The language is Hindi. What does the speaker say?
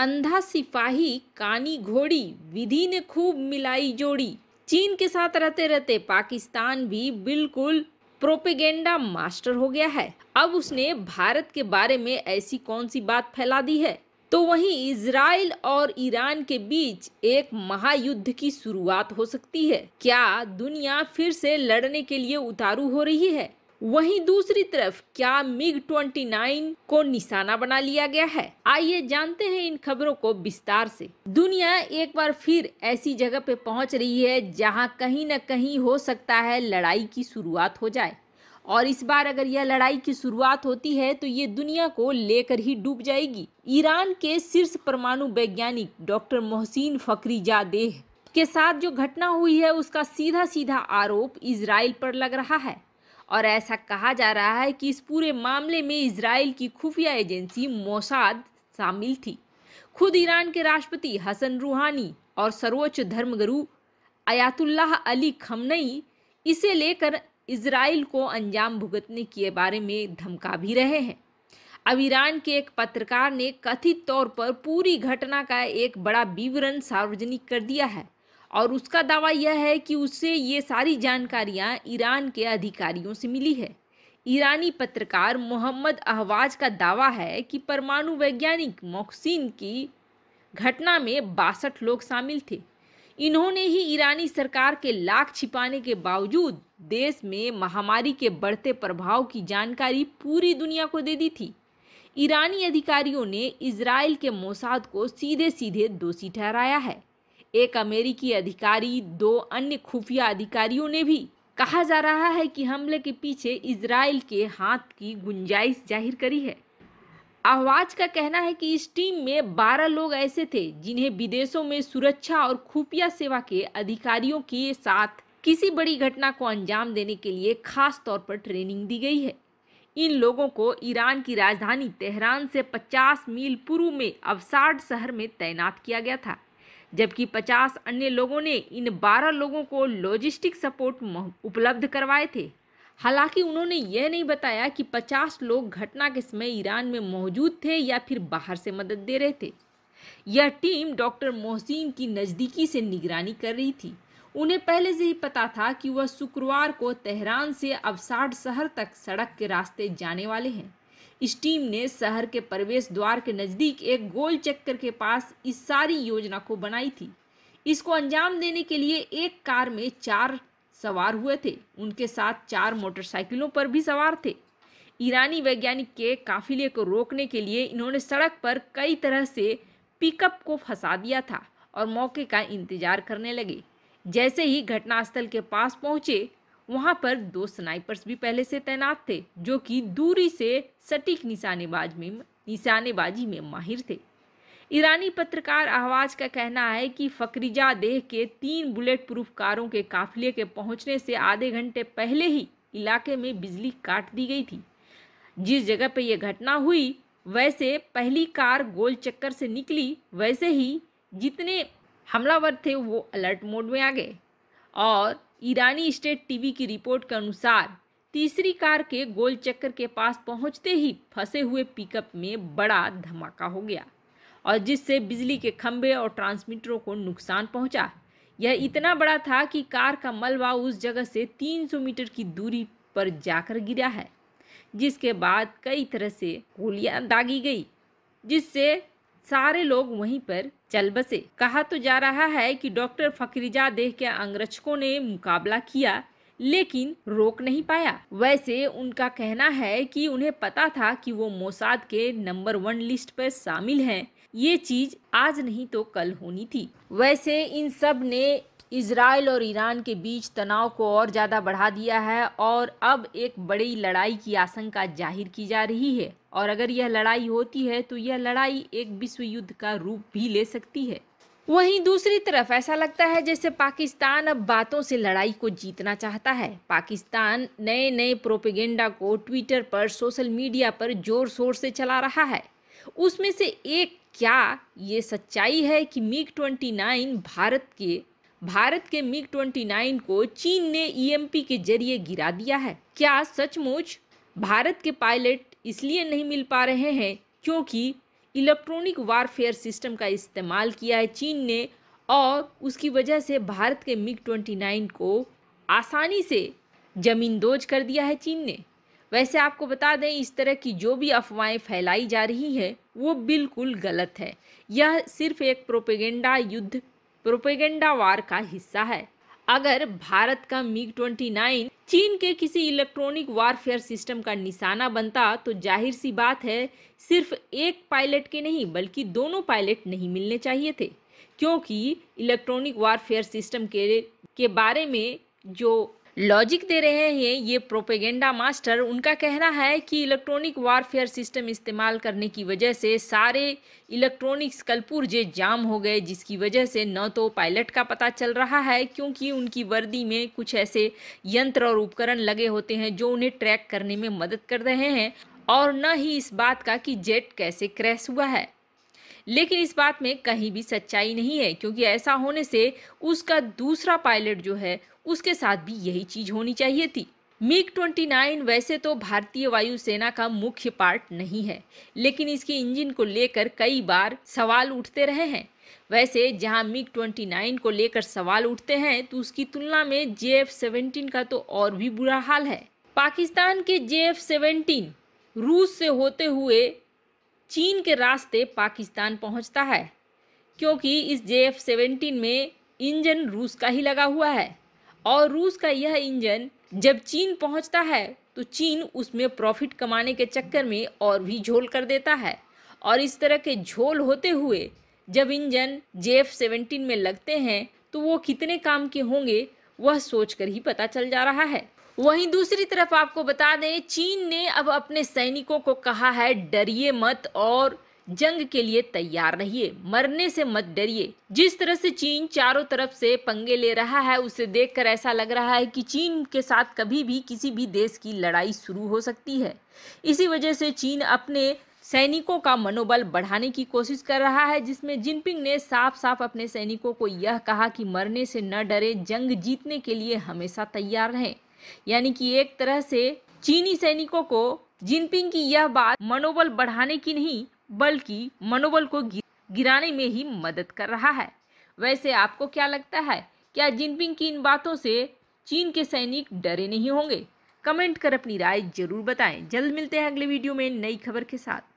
अंधा सिपाही कानी घोड़ी विधि ने खूब मिलाई जोड़ी चीन के साथ रहते रहते पाकिस्तान भी बिल्कुल प्रोपेगेंडा मास्टर हो गया है अब उसने भारत के बारे में ऐसी कौन सी बात फैला दी है तो वहीं इसराइल और ईरान के बीच एक महायुद्ध की शुरुआत हो सकती है क्या दुनिया फिर से लड़ने के लिए उतारू हो रही है वहीं दूसरी तरफ क्या मिग 29 को निशाना बना लिया गया है आइए जानते हैं इन खबरों को विस्तार से दुनिया एक बार फिर ऐसी जगह पे पहुंच रही है जहां कहीं न कहीं हो सकता है लड़ाई की शुरुआत हो जाए और इस बार अगर यह लड़ाई की शुरुआत होती है तो ये दुनिया को लेकर ही डूब जाएगी ईरान के शीर्ष परमाणु वैज्ञानिक डॉक्टर मोहसिन फकरी जादेह के साथ जो घटना हुई है उसका सीधा सीधा आरोप इसराइल पर लग रहा है और ऐसा कहा जा रहा है कि इस पूरे मामले में इसराइल की खुफिया एजेंसी मोसाद शामिल थी खुद ईरान के राष्ट्रपति हसन रूहानी और सर्वोच्च धर्मगुरु अयातुल्लाह अली खमनई इसे लेकर इसराइल को अंजाम भुगतने के बारे में धमका भी रहे हैं अब ईरान के एक पत्रकार ने कथित तौर पर पूरी घटना का एक बड़ा विवरण सार्वजनिक कर दिया है और उसका दावा यह है कि उसे ये सारी जानकारियां ईरान के अधिकारियों से मिली है ईरानी पत्रकार मोहम्मद अहवाज का दावा है कि परमाणु वैज्ञानिक मोहसिन की घटना में बासठ लोग शामिल थे इन्होंने ही ईरानी सरकार के लाख छिपाने के बावजूद देश में महामारी के बढ़ते प्रभाव की जानकारी पूरी दुनिया को दे दी थी ईरानी अधिकारियों ने इसराइल के मोसाद को सीधे सीधे दोषी ठहराया है एक अमेरिकी अधिकारी दो अन्य खुफिया अधिकारियों ने भी कहा जा रहा है कि हमले के पीछे इसराइल के हाथ की गुंजाइश जाहिर करी है आवाज का कहना है कि इस टीम में 12 लोग ऐसे थे जिन्हें विदेशों में सुरक्षा और खुफिया सेवा के अधिकारियों के साथ किसी बड़ी घटना को अंजाम देने के लिए खास तौर पर ट्रेनिंग दी गई है इन लोगों को ईरान की राजधानी तेहरान से 50 मील पूर्व में अवसाड शहर में तैनात किया गया था जबकि 50 अन्य लोगों ने इन 12 लोगों को लॉजिस्टिक सपोर्ट उपलब्ध करवाए थे हालांकि उन्होंने यह नहीं बताया कि 50 लोग घटना के समय ईरान में मौजूद थे या फिर बाहर से मदद दे रहे थे यह टीम डॉक्टर मोहसिन की नज़दीकी से निगरानी कर रही थी उन्हें पहले से ही पता था कि वह शुक्रवार को तेहरान से अब शहर तक सड़क के रास्ते जाने वाले हैं इस टीम ने शहर के प्रवेश द्वार के नज़दीक एक गोल चक्कर के पास इस सारी योजना को बनाई थी इसको अंजाम देने के लिए एक कार में चार सवार हुए थे उनके साथ चार मोटरसाइकिलों पर भी सवार थे ईरानी वैज्ञानिक के काफिले को रोकने के लिए इन्होंने सड़क पर कई तरह से पिकअप को फंसा दिया था और मौके का इंतजार करने लगे जैसे ही घटनास्थल के पास पहुंचे वहाँ पर दो स्नाइपर्स भी पहले से तैनात थे जो कि दूरी से सटीक निशानेबाज में निशानेबाजी में माहिर थे ईरानी पत्रकार आवाज का कहना है कि फकरीजा देह के तीन बुलेट प्रूफ कारों के काफिले के पहुंचने से आधे घंटे पहले ही इलाके में बिजली काट दी गई थी जिस जगह पर यह घटना हुई वैसे पहली कार गोल चक्कर से निकली वैसे ही जितने हमलावर थे वो अलर्ट मोड में आ गए और ईरानी स्टेट टीवी की रिपोर्ट के अनुसार तीसरी कार के गोल चक्कर के पास पहुंचते ही फंसे हुए पिकअप में बड़ा धमाका हो गया और जिससे बिजली के खंभे और ट्रांसमीटरों को नुकसान पहुंचा यह इतना बड़ा था कि कार का मलबा उस जगह से 300 मीटर की दूरी पर जाकर गिरा है जिसके बाद कई तरह से गोलियां दागी गई जिससे सारे लोग वहीं पर चल बसे कहा तो जा रहा है कि डॉक्टर देह के अंगरक्षकों ने मुकाबला किया लेकिन रोक नहीं पाया वैसे उनका कहना है कि उन्हें पता था कि वो मोसाद के नंबर वन लिस्ट पर शामिल हैं ये चीज आज नहीं तो कल होनी थी वैसे इन सब ने इसराइल और ईरान के बीच तनाव को और ज़्यादा बढ़ा दिया है और अब एक बड़ी लड़ाई की आशंका जाहिर की जा रही है और अगर यह लड़ाई होती है तो यह लड़ाई एक विश्व युद्ध का रूप भी ले सकती है वहीं दूसरी तरफ ऐसा लगता है जैसे पाकिस्तान अब बातों से लड़ाई को जीतना चाहता है पाकिस्तान नए नए प्रोपेगेंडा को ट्विटर पर सोशल मीडिया पर जोर शोर से चला रहा है उसमें से एक क्या ये सच्चाई है कि मिग 29 भारत के भारत के मिग 29 को चीन ने ईएमपी के जरिए गिरा दिया है क्या सचमुच भारत के पायलट इसलिए नहीं मिल पा रहे हैं क्योंकि इलेक्ट्रॉनिक वारफेयर सिस्टम का इस्तेमाल किया है चीन ने और उसकी वजह से भारत के मिग ट्वेंटी नाइन को आसानी से जमींदोज कर दिया है चीन ने वैसे आपको बता दें इस तरह की जो भी अफवाहें फैलाई जा रही हैं वो बिल्कुल गलत है यह सिर्फ एक प्रोपेगेंडा युद्ध प्रोपेगेंडा वार का हिस्सा है अगर भारत का मिग ट्वेंटी नाइन चीन के किसी इलेक्ट्रॉनिक वारफेयर सिस्टम का निशाना बनता तो जाहिर सी बात है सिर्फ एक पायलट के नहीं बल्कि दोनों पायलट नहीं मिलने चाहिए थे क्योंकि इलेक्ट्रॉनिक वारफेयर सिस्टम के के बारे में जो लॉजिक दे रहे हैं ये प्रोपेगेंडा मास्टर उनका कहना है कि इलेक्ट्रॉनिक वारफेयर सिस्टम इस्तेमाल करने की वजह से सारे इलेक्ट्रॉनिक्स कलपुर्जे जाम हो गए जिसकी वजह से न तो पायलट का पता चल रहा है क्योंकि उनकी वर्दी में कुछ ऐसे यंत्र और उपकरण लगे होते हैं जो उन्हें ट्रैक करने में मदद कर रहे हैं और न ही इस बात का कि जेट कैसे क्रैश हुआ है लेकिन इस बात में कहीं भी सच्चाई नहीं है क्योंकि ऐसा होने से उसका दूसरा पायलट जो है उसके साथ भी यही चीज होनी चाहिए थी मिग 29 वैसे तो भारतीय वायुसेना का मुख्य पार्ट नहीं है लेकिन इसके इंजन को लेकर कई बार सवाल उठते रहे हैं वैसे जहां मिग 29 को लेकर सवाल उठते हैं तो उसकी तुलना में जे एफ का तो और भी बुरा हाल है पाकिस्तान के जे एफ सेवेंटीन रूस से होते हुए चीन के रास्ते पाकिस्तान पहुंचता है क्योंकि इस जे एफ में इंजन रूस का ही लगा हुआ है और रूस का यह इंजन जब चीन पहुंचता है तो चीन उसमें प्रॉफिट कमाने के चक्कर में और भी झोल कर देता है और इस तरह के झोल होते हुए जब इंजन जे एफ सेवेंटीन में लगते हैं तो वो कितने काम के होंगे वह सोचकर ही पता चल जा रहा है वहीं दूसरी तरफ आपको बता दें चीन ने अब अपने सैनिकों को कहा है डरिए मत और जंग के लिए तैयार रहिए मरने से मत डरिए जिस तरह से चीन चारों तरफ से पंगे ले रहा है उसे देखकर ऐसा लग रहा है कि चीन के साथ कभी भी किसी भी देश की लड़ाई शुरू हो सकती है इसी वजह से चीन अपने सैनिकों का मनोबल बढ़ाने की कोशिश कर रहा है जिसमें जिनपिंग ने साफ साफ अपने सैनिकों को यह कहा कि मरने से न डरे जंग जीतने के लिए हमेशा तैयार रहें यानी कि एक तरह से चीनी सैनिकों को जिनपिंग की यह बात मनोबल बढ़ाने की नहीं बल्कि मनोबल को गिराने में ही मदद कर रहा है वैसे आपको क्या लगता है क्या जिनपिंग की इन बातों से चीन के सैनिक डरे नहीं होंगे कमेंट कर अपनी राय जरूर बताएं जल्द मिलते हैं अगले वीडियो में नई खबर के साथ